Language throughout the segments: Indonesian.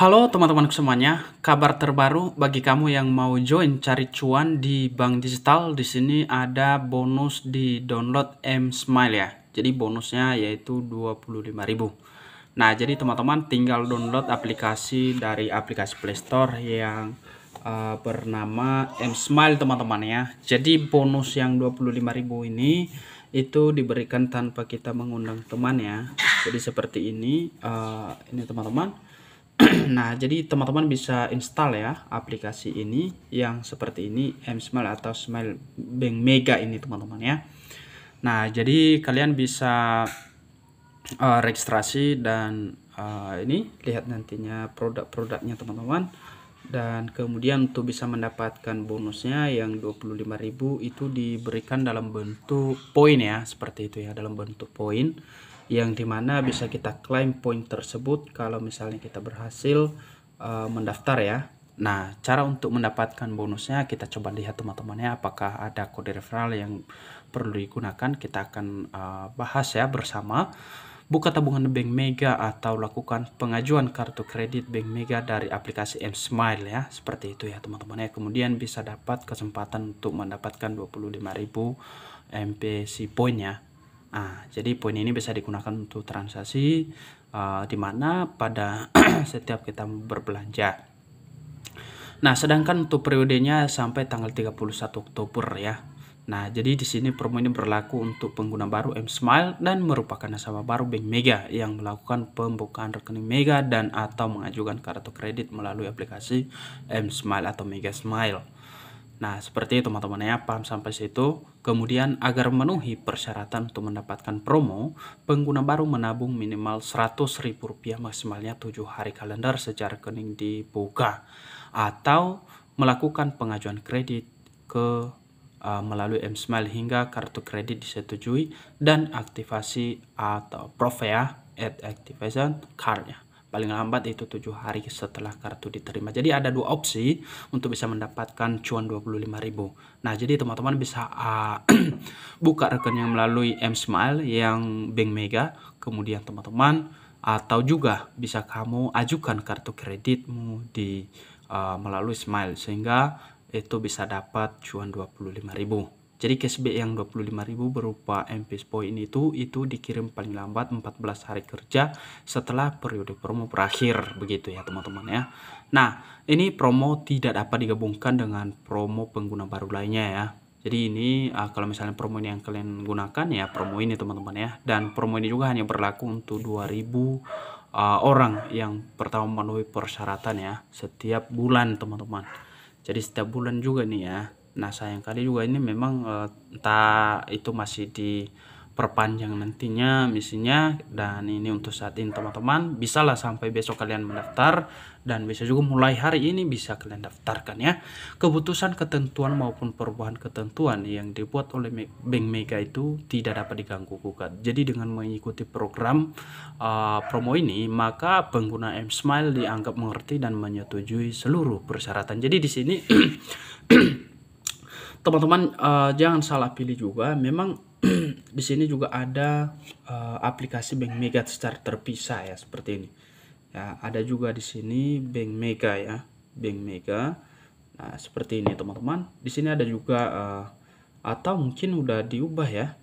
Halo teman-teman semuanya, kabar terbaru bagi kamu yang mau join cari cuan di bank digital. Di sini ada bonus di download M Smile ya. Jadi bonusnya yaitu 25.000. Nah, jadi teman-teman tinggal download aplikasi dari aplikasi Play Store yang uh, bernama M Smile teman-teman ya. Jadi bonus yang 25.000 ini itu diberikan tanpa kita mengundang teman ya. Jadi seperti ini uh, ini teman-teman nah, jadi teman-teman bisa install ya aplikasi ini yang seperti ini mSmile atau Smile Bank Mega ini teman-teman ya. Nah, jadi kalian bisa uh, registrasi dan uh, ini lihat nantinya produk-produknya teman-teman dan kemudian untuk bisa mendapatkan bonusnya yang 25.000 itu diberikan dalam bentuk poin ya seperti itu ya dalam bentuk poin yang dimana bisa kita klaim poin tersebut kalau misalnya kita berhasil uh, mendaftar ya. Nah, cara untuk mendapatkan bonusnya kita coba lihat teman-teman ya apakah ada kode referral yang perlu digunakan. Kita akan uh, bahas ya bersama. Buka tabungan Bank Mega atau lakukan pengajuan kartu kredit Bank Mega dari aplikasi M Smile ya. Seperti itu ya teman-teman ya. Kemudian bisa dapat kesempatan untuk mendapatkan 25.000 MPC point ya. Nah, jadi poin ini bisa digunakan untuk transaksi uh, di mana pada setiap kita berbelanja. Nah, sedangkan untuk periodenya sampai tanggal 31 Oktober ya. Nah, jadi di sini promo ini berlaku untuk pengguna baru M Smile dan merupakan nasabah baru Bank Mega yang melakukan pembukaan rekening Mega dan atau mengajukan kartu kredit melalui aplikasi M Smile atau Mega Smile. Nah, seperti itu teman-teman ya, paham sampai situ. Kemudian agar memenuhi persyaratan untuk mendapatkan promo, pengguna baru menabung minimal Rp100.000 maksimalnya 7 hari kalender secara rekening dibuka atau melakukan pengajuan kredit ke uh, melalui M-Smile hingga kartu kredit disetujui dan aktivasi atau Profea ya, at activation card-nya paling lambat itu tujuh hari setelah kartu diterima. Jadi ada dua opsi untuk bisa mendapatkan cuan 25.000. Nah, jadi teman-teman bisa uh, buka rekening melalui M Smile yang Bank Mega, kemudian teman-teman atau juga bisa kamu ajukan kartu kreditmu di uh, melalui Smile sehingga itu bisa dapat cuan 25.000. Jadi cashback yang 25.000 berupa MPS point itu itu dikirim paling lambat 14 hari kerja setelah periode promo berakhir begitu ya teman-teman ya. Nah, ini promo tidak dapat digabungkan dengan promo pengguna baru lainnya ya. Jadi ini ah, kalau misalnya promo ini yang kalian gunakan ya promo ini teman-teman ya dan promo ini juga hanya berlaku untuk 2000 uh, ah, orang yang pertama memenuhi persyaratan ya setiap bulan teman-teman. Jadi setiap bulan juga nih ya. Nah sayang kali juga ini memang uh, entah itu masih diperpanjang nantinya misinya dan ini untuk saat ini teman-teman bisalah sampai besok kalian mendaftar dan bisa juga mulai hari ini bisa kalian daftarkan ya. Keputusan ketentuan maupun perubahan ketentuan yang dibuat oleh Bank Mega itu tidak dapat diganggu gugat. Jadi dengan mengikuti program uh, promo ini maka pengguna M Smile dianggap mengerti dan menyetujui seluruh persyaratan. Jadi di sini teman-teman uh, jangan salah pilih juga memang di sini juga ada uh, aplikasi Bank Mega secara terpisah ya seperti ini ya ada juga di sini Bank Mega ya Bank Mega nah seperti ini teman-teman di sini ada juga uh, atau mungkin udah diubah ya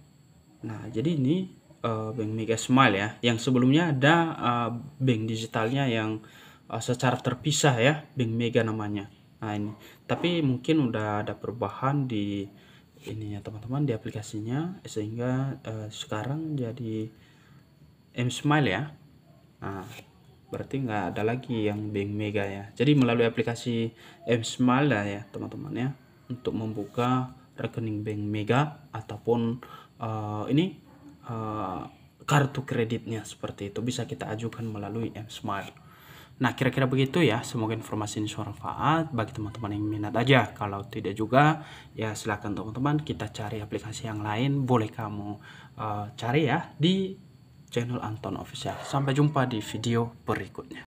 nah jadi ini uh, Bank Mega Smile ya yang sebelumnya ada uh, bank digitalnya yang uh, secara terpisah ya Bank Mega namanya Nah, ini. Tapi mungkin udah ada perubahan di ini ya teman-teman di aplikasinya sehingga uh, sekarang jadi M Smile ya. Nah, berarti nggak ada lagi yang Bank Mega ya. Jadi melalui aplikasi M Smile lah ya teman-teman ya untuk membuka rekening Bank Mega ataupun uh, ini uh, kartu kreditnya seperti itu bisa kita ajukan melalui M Smile. Nah, kira-kira begitu ya. Semoga informasi ini bermanfaat bagi teman-teman yang minat aja. Kalau tidak juga, ya silahkan teman-teman kita cari aplikasi yang lain. Boleh kamu uh, cari ya di channel Anton Official. Sampai jumpa di video berikutnya.